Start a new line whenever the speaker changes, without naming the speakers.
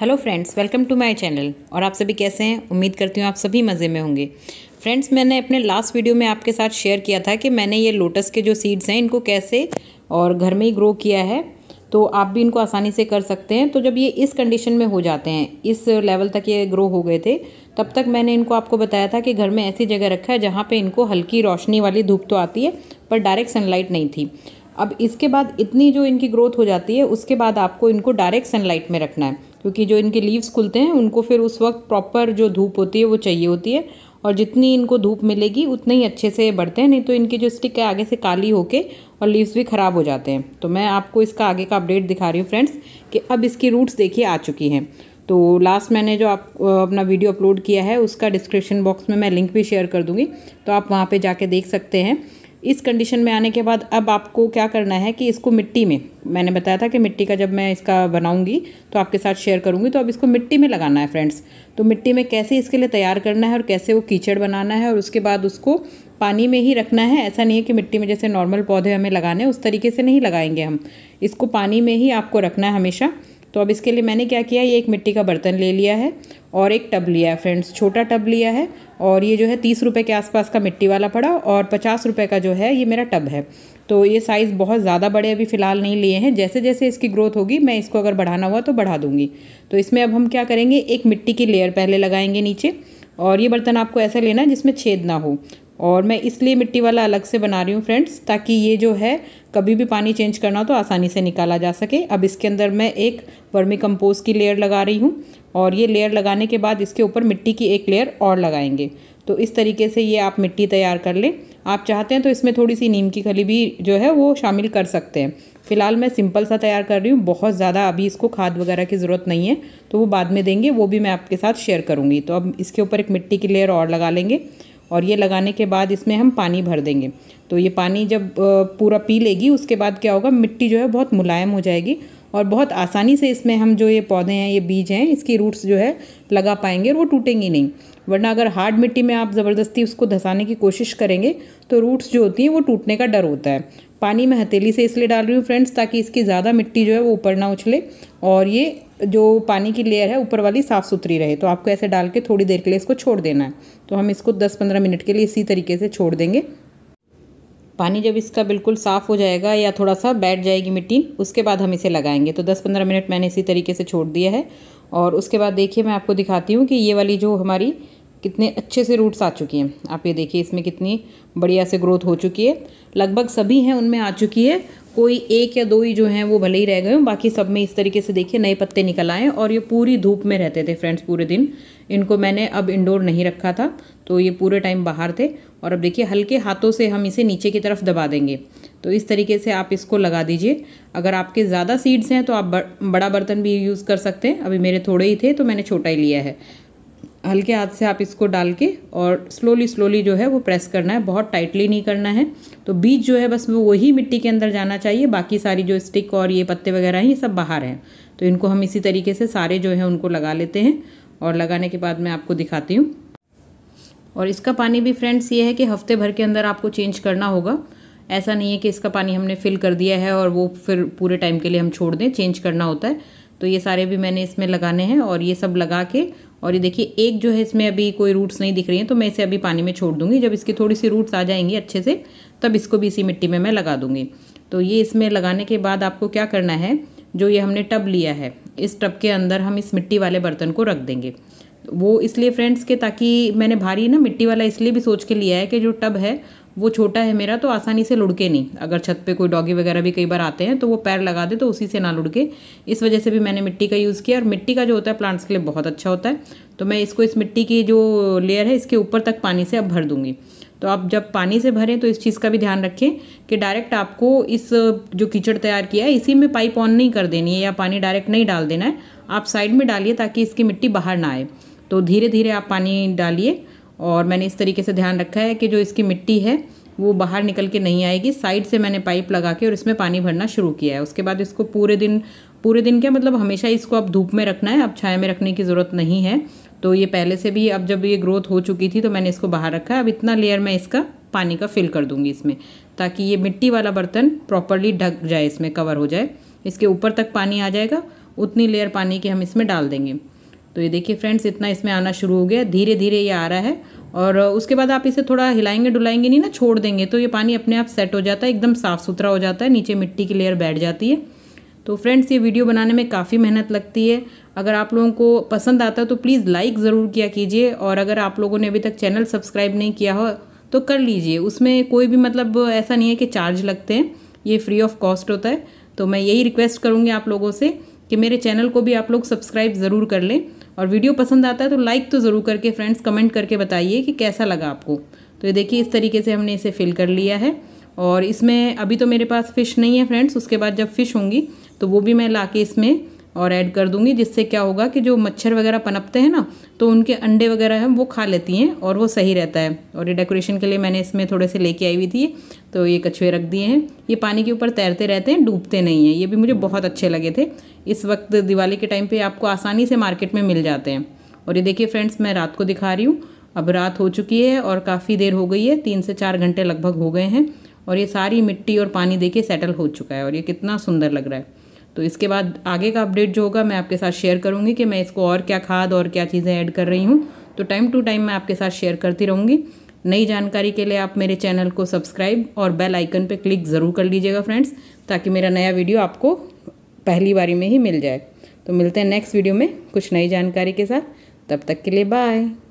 hello friends welcome to my channel और आप सभी कैसे हैं उम्मीद करती हूँ आप सभी मज़े में होंगे फ्रेंड्स मैंने अपने लास्ट वीडियो में आपके साथ शेयर किया था कि मैंने ये लोटस के जो सीड्स हैं इनको कैसे और घर में ही ग्रो किया है तो आप भी इनको आसानी से कर सकते हैं तो जब ये इस कंडीशन में हो जाते हैं इस लेवल तक ये ग्रो हो गए थे तब तक मैंने इनको आपको बताया था कि घर में ऐसी जगह रखा है जहाँ पर इनको हल्की रोशनी वाली धूप तो आती है पर डायरेक्ट सनलाइट नहीं थी अब इसके बाद इतनी जो इनकी ग्रोथ हो जाती है उसके बाद आपको इनको डायरेक्ट सनलाइट में रखना है क्योंकि जो इनके लीव्स खुलते हैं उनको फिर उस वक्त प्रॉपर जो धूप होती है वो चाहिए होती है और जितनी इनको धूप मिलेगी उतने ही अच्छे से बढ़ते हैं नहीं तो इनकी जो स्टिक है आगे से काली होके और लीव्स भी ख़राब हो जाते हैं तो मैं आपको इसका आगे का अपडेट दिखा रही हूँ फ्रेंड्स कि अब इसकी रूट्स देखिए आ चुकी हैं तो लास्ट मैंने जो आप अपना वीडियो अपलोड किया है उसका डिस्क्रिप्शन बॉक्स में मैं लिंक भी शेयर कर दूँगी तो आप वहाँ पर जाके देख सकते हैं इस कंडीशन में आने के बाद अब आपको क्या करना है कि इसको मिट्टी में मैंने बताया था कि मिट्टी का जब मैं इसका बनाऊंगी तो आपके साथ शेयर करूंगी तो अब इसको मिट्टी में लगाना है फ्रेंड्स तो मिट्टी में कैसे इसके लिए तैयार करना है और कैसे वो कीचड़ बनाना है और उसके बाद उसको पानी में ही रखना है ऐसा नहीं है कि मिट्टी में जैसे नॉर्मल पौधे हमें लगाने उस तरीके से नहीं लगाएंगे हम इसको पानी में ही आपको रखना है हमेशा तो अब इसके लिए मैंने क्या किया ये एक मिट्टी का बर्तन ले लिया है और एक टब लिया है फ्रेंड्स छोटा टब लिया है और ये जो है तीस रुपये के आसपास का मिट्टी वाला पड़ा और पचास रुपये का जो है ये मेरा टब है तो ये साइज़ बहुत ज़्यादा बड़े अभी फ़िलहाल नहीं लिए हैं जैसे जैसे इसकी ग्रोथ होगी मैं इसको अगर बढ़ाना हुआ तो बढ़ा दूँगी तो इसमें अब हम क्या करेंगे एक मिट्टी की लेयर पहले लगाएंगे नीचे और ये बर्तन आपको ऐसा लेना है जिसमें छेद ना हो और मैं इसलिए मिट्टी वाला अलग से बना रही हूँ फ्रेंड्स ताकि ये जो है कभी भी पानी चेंज करना हो तो आसानी से निकाला जा सके अब इसके अंदर मैं एक वर्मी कंपोज की लेयर लगा रही हूँ और ये लेयर लगाने के बाद इसके ऊपर मिट्टी की एक लेयर और लगाएंगे तो इस तरीके से ये आप मिट्टी तैयार कर लें आप चाहते हैं तो इसमें थोड़ी सी नीम की खली भी जो है वो शामिल कर सकते हैं फ़िलहाल मैं सिंपल सा तैयार कर रही हूँ बहुत ज़्यादा अभी इसको खाद वगैरह की ज़रूरत नहीं है तो वो बाद में देंगे वो भी मैं आपके साथ शेयर करूँगी तो अब इसके ऊपर एक मिट्टी की लेयर और लगा लेंगे और ये लगाने के बाद इसमें हम पानी भर देंगे तो ये पानी जब पूरा पी लेगी उसके बाद क्या होगा मिट्टी जो है बहुत मुलायम हो जाएगी और बहुत आसानी से इसमें हम जो ये पौधे हैं ये बीज हैं इसकी रूट्स जो है लगा पाएंगे और वो टूटेंगी नहीं वरना अगर हार्ड मिट्टी में आप ज़बरदस्ती उसको धसाने की कोशिश करेंगे तो रूट्स जो होती हैं वो टूटने का डर होता है पानी मैं हथेली से इसलिए डाल रही हूँ फ्रेंड्स ताकि इसकी ज़्यादा मिट्टी जो है वो ऊपर ना उछले और ये जो पानी की लेयर है ऊपर वाली साफ़ सुथरी रहे तो आपको ऐसे डाल के थोड़ी देर के लिए इसको छोड़ देना है तो हम इसको 10-15 मिनट के लिए इसी तरीके से छोड़ देंगे पानी जब इसका बिल्कुल साफ़ हो जाएगा या थोड़ा सा बैठ जाएगी मिट्टी उसके बाद हम इसे लगाएंगे तो 10-15 मिनट मैंने इसी तरीके से छोड़ दिया है और उसके बाद देखिए मैं आपको दिखाती हूँ कि ये वाली जो हमारी कितने अच्छे से रूट्स आ चुकी हैं आप ये देखिए इसमें कितनी बढ़िया से ग्रोथ हो चुकी है लगभग सभी हैं उनमें आ चुकी है कोई एक या दो ही जो हैं वो भले ही रह गए हों बाकी सब में इस तरीके से देखिए नए पत्ते निकल आए और ये पूरी धूप में रहते थे फ्रेंड्स पूरे दिन इनको मैंने अब इंडोर नहीं रखा था तो ये पूरे टाइम बाहर थे और अब देखिए हल्के हाथों से हम इसे नीचे की तरफ दबा देंगे तो इस तरीके से आप इसको लगा दीजिए अगर आपके ज़्यादा सीड्स हैं तो आप बड़ा बर्तन भी यूज़ कर सकते हैं अभी मेरे थोड़े ही थे तो मैंने छोटा ही लिया है हल्के हाथ से आप इसको डाल के और स्लोली स्लोली जो है वो प्रेस करना है बहुत टाइटली नहीं करना है तो बीज जो है बस वो वही मिट्टी के अंदर जाना चाहिए बाकी सारी जो स्टिक और ये पत्ते वगैरह हैं ये सब बाहर हैं तो इनको हम इसी तरीके से सारे जो है उनको लगा लेते हैं और लगाने के बाद मैं आपको दिखाती हूँ और इसका पानी भी फ्रेंड्स ये है कि हफ्ते भर के अंदर आपको चेंज करना होगा ऐसा नहीं है कि इसका पानी हमने फिल कर दिया है और वो फिर पूरे टाइम के लिए हम छोड़ दें चेंज करना होता है तो ये सारे भी मैंने इसमें लगाने हैं और ये सब लगा के और ये देखिए एक जो है इसमें अभी कोई रूट्स नहीं दिख रही हैं तो मैं इसे अभी पानी में छोड़ दूंगी जब इसकी थोड़ी सी रूट्स आ जाएंगी अच्छे से तब इसको भी इसी मिट्टी में मैं लगा दूंगी तो ये इसमें लगाने के बाद आपको क्या करना है जो ये हमने टब लिया है इस टब के अंदर हम इस मिट्टी वाले बर्तन को रख देंगे वो इसलिए फ्रेंड्स के ताकि मैंने भारी ना मिट्टी वाला इसलिए भी सोच के लिया है कि जो टब है वो छोटा है मेरा तो आसानी से लुढ़के नहीं अगर छत पे कोई डॉगी वगैरह भी कई बार आते हैं तो वो पैर लगा दे तो उसी से ना लुढ़के इस वजह से भी मैंने मिट्टी का यूज़ किया और मिट्टी का जो होता है प्लांट्स के लिए बहुत अच्छा होता है तो मैं इसको इस मिट्टी की जो लेयर है इसके ऊपर तक पानी से अब भर दूँगी तो आप जब पानी से भरें तो इस चीज़ का भी ध्यान रखें कि डायरेक्ट आपको इस जो कीचड़ तैयार किया है इसी में पाइप ऑन नहीं कर देनी है या पानी डायरेक्ट नहीं डाल देना है आप साइड में डालिए ताकि इसकी मिट्टी बाहर ना आए तो धीरे धीरे आप पानी डालिए और मैंने इस तरीके से ध्यान रखा है कि जो इसकी मिट्टी है वो बाहर निकल के नहीं आएगी साइड से मैंने पाइप लगा के और इसमें पानी भरना शुरू किया है उसके बाद इसको पूरे दिन पूरे दिन क्या मतलब हमेशा इसको अब धूप में रखना है अब छाया में रखने की ज़रूरत नहीं है तो ये पहले से भी अब जब ये ग्रोथ हो चुकी थी तो मैंने इसको बाहर रखा है अब इतना लेयर मैं इसका पानी का फिल कर दूँगी इसमें ताकि ये मिट्टी वाला बर्तन प्रॉपरली ढक जाए इसमें कवर हो जाए इसके ऊपर तक पानी आ जाएगा उतनी लेयर पानी की हम इसमें डाल देंगे तो ये देखिए फ्रेंड्स इतना इसमें आना शुरू हो गया धीरे धीरे ये आ रहा है और उसके बाद आप इसे थोड़ा हिलाएंगे डुलाएंगे नहीं ना छोड़ देंगे तो ये पानी अपने आप सेट हो जाता है एकदम साफ़ सुथरा हो जाता है नीचे मिट्टी की लेयर बैठ जाती है तो फ्रेंड्स ये वीडियो बनाने में काफ़ी मेहनत लगती है अगर आप लोगों को पसंद आता है तो प्लीज़ लाइक ज़रूर किया कीजिए और अगर आप लोगों ने अभी तक चैनल सब्सक्राइब नहीं किया हो तो कर लीजिए उसमें कोई भी मतलब ऐसा नहीं है कि चार्ज लगते हैं ये फ्री ऑफ कॉस्ट होता है तो मैं यही रिक्वेस्ट करूँगी आप लोगों से कि मेरे चैनल को भी आप लोग सब्सक्राइब ज़रूर कर लें और वीडियो पसंद आता है तो लाइक तो ज़रूर करके फ्रेंड्स कमेंट करके बताइए कि कैसा लगा आपको तो ये देखिए इस तरीके से हमने इसे फिल कर लिया है और इसमें अभी तो मेरे पास फ़िश नहीं है फ्रेंड्स उसके बाद जब फ़िश होंगी तो वो भी मैं ला इसमें और ऐड कर दूंगी जिससे क्या होगा कि जो मच्छर वगैरह पनपते हैं ना तो उनके अंडे वगैरह हैं वो खा लेती हैं और वो सही रहता है और ये डेकोरेशन के लिए मैंने इसमें थोड़े से लेके आई हुई थी तो ये कछुए रख दिए हैं ये पानी के ऊपर तैरते रहते हैं डूबते नहीं हैं ये भी मुझे बहुत अच्छे लगे थे इस वक्त दिवाली के टाइम पर आपको आसानी से मार्केट में मिल जाते हैं और ये देखिए फ्रेंड्स मैं रात को दिखा रही हूँ अब रात हो चुकी है और काफ़ी देर हो गई है तीन से चार घंटे लगभग हो गए हैं और ये सारी मिट्टी और पानी देखिए सेटल हो चुका है और ये कितना सुंदर लग रहा है तो इसके बाद आगे का अपडेट जो होगा मैं आपके साथ शेयर करूँगी कि मैं इसको और क्या खाद और क्या चीज़ें ऐड कर रही हूँ तो टाइम टू टाइम मैं आपके साथ शेयर करती रहूँगी नई जानकारी के लिए आप मेरे चैनल को सब्सक्राइब और बेल आइकन पर क्लिक ज़रूर कर लीजिएगा फ्रेंड्स ताकि मेरा नया वीडियो आपको पहली बारी में ही मिल जाए तो मिलते हैं नेक्स्ट वीडियो में कुछ नई जानकारी के साथ तब तक के लिए बाय